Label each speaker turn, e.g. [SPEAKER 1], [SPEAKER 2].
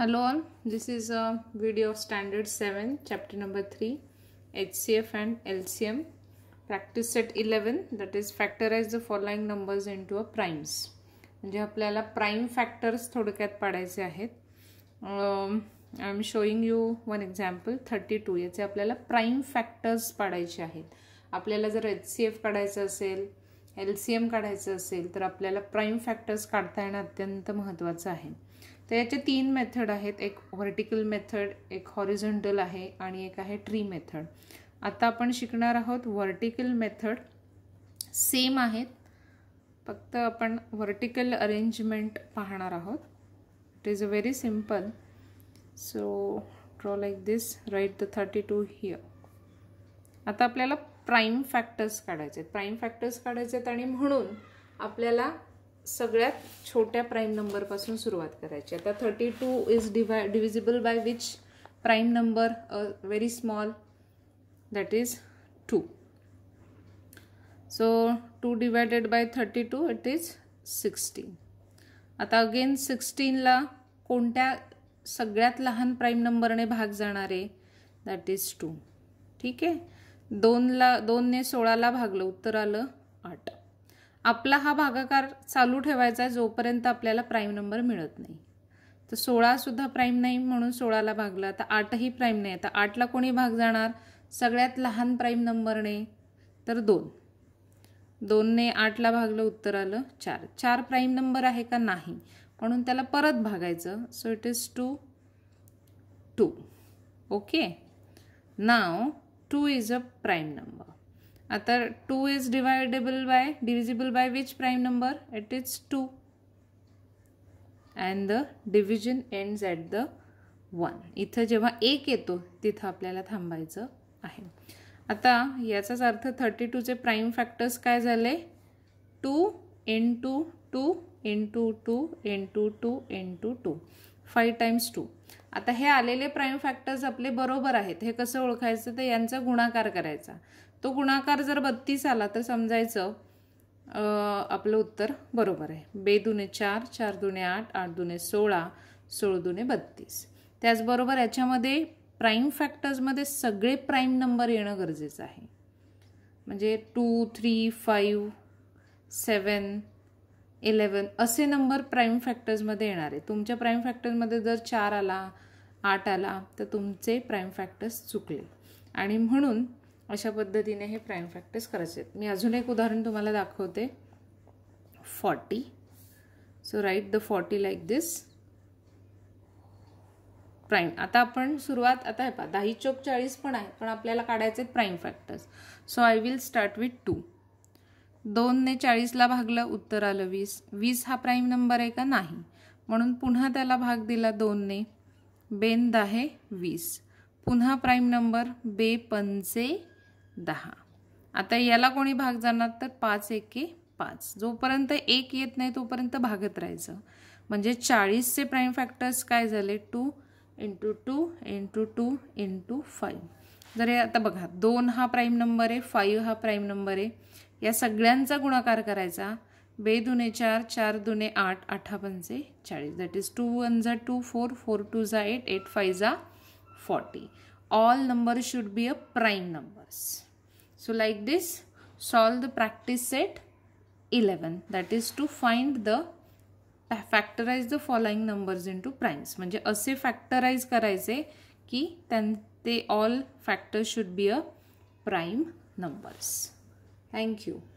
[SPEAKER 1] Hello all, this is a video of standard 7 chapter number 3 HCF and LCM practice set 11 that is factorize the following numbers into अ प्राईम्स म्हणजे आपल्याला prime factors थोडक्यात पाडायचे आहेत I am showing you one example thirty two याचे आपल्याला prime factors पाडायचे आहेत आपल्याला जर एच सी एफ काढायचं असेल एल सी एम काढायचं असेल तर आपल्याला प्राईम फॅक्टर्स काढता येणं अत्यंत महत्त्वाचं आहे तर याचे तीन मेथड आहेत एक व्हर्टिकल मेथड एक हॉरिझोंटल आहे आणि एक आहे ट्री मेथड आता आपण शिकणार आहोत व्हर्टिकल मेथड सेम आहेत फक्त आपण व्हर्टिकल अरेंजमेंट पाहणार आहोत it is a very simple so draw like this right the thirty two here आता आपल्याला प्राईम फॅक्टर्स काढायचे आहेत प्राईम फॅक्टर्स काढायचे आहेत आणि म्हणून आपल्याला सगळ्यात छोट्या प्राईम नंबरपासून सुरुवात करायची आता thirty two is divide divisible by which prime number a very small that is two so two divided by thirty two it is sixteen आता अगेन सिक्स्टीनला कोणत्या सगळ्यात लहान प्राईम नंबरने भाग जाणार आहे दॅट इज टू ठीक आहे दोनला दोनने सोळाला भागलं उत्तर आलं आठ आपला हा भागाकार चालू ठेवायचा आहे जोपर्यंत आपल्याला प्राईम नंबर मिळत नाही तर सोळासुद्धा प्राईम नाही म्हणून सोळाला भागला तर आठही प्राईम नाही आता आठला कोणी भाग जाणार सगळ्यात लहान प्राईम नंबरने तर दोन दोनने आठला भागलं उत्तर आलं चार चार प्राईम नंबर आहे का नाही म्हणून त्याला परत भागायचं so it is two two okay now two is a prime number आता two is dividable by divisible by which prime number at is two and the division ends at the one इथं जेव्हा एक येतो तिथं आपल्याला थांबायचं आहे आता याचाच अर्थ थर्टी टूचे प्राईम फॅक्टर्स काय झाले two into two into two into two into two five times two आता हे आलेले प्राईम फॅक्टर्स आपले बरोबर आहेत हे कसं ओळखायचं तर यांचा गुणाकार करायचा तो गुणाकार जर बत्तीस आला तर समजायचं आपलं उत्तर बरोबर आहे बे दुने चार चार दुने आठ आठ दुने सोळा सोळ दुने बत्तीस त्याचबरोबर याच्यामध्ये प्राईम फॅक्टर्समध्ये सगळे प्राईम नंबर येणं गरजेचं आहे म्हणजे two three five seven eleven असे नंबर प्राईम फॅक्टर्समध्ये येणार आहे तुमच्या प्राईम फॅक्टर्समध्ये जर चार आला आठ आला तर तुमचे प्राईम फॅक्टर्स चुकले आणि म्हणून अशा पद्धतीने हे प्राईम फॅक्टर्स करायचे आहेत मी अजून एक उदाहरण तुम्हाला दाखवते forty so right the forty like this prime आता आपण सुरुवात आता आहे पहा दहा चौक चाळीस पण आहे पण आपल्याला काढायचे आहेत prime factors so I will start with two दोनने चाळीसला भागलं उत्तर आलं वीस वीस हा प्राईम नंबर आहे का नाही म्हणून पुन्हा त्याला भाग दिला दोनने बेन आहे वीस पुन्हा प्राईम नंबर बे पंचे दहा आता याला कोणी भाग जाणार तर पाच एके पाच जोपर्यंत एक येत नाही तोपर्यंत भागत राहायचं म्हणजे चाळीसचे प्राईम फॅक्टर्स काय झाले two into two into two into five जर आता बघा दोन हा प्राईम नंबर आहे फाईव्ह हा प्राईम नंबर आहे या सगळ्यांचा गुणाकार करायचा बे दुने चार चार दुने आठ आठा चाळीस दॅट इज टू वन जा टू फोर फोर टू झा एट एट फाय जा forty all number should be a prime numbers so like this solve the practice set eleven that is to find the factorize the following numbers into primes म्हणजे असे फॅक्टराईज करायचे की त्यां they all factors should be a prime numbers thank you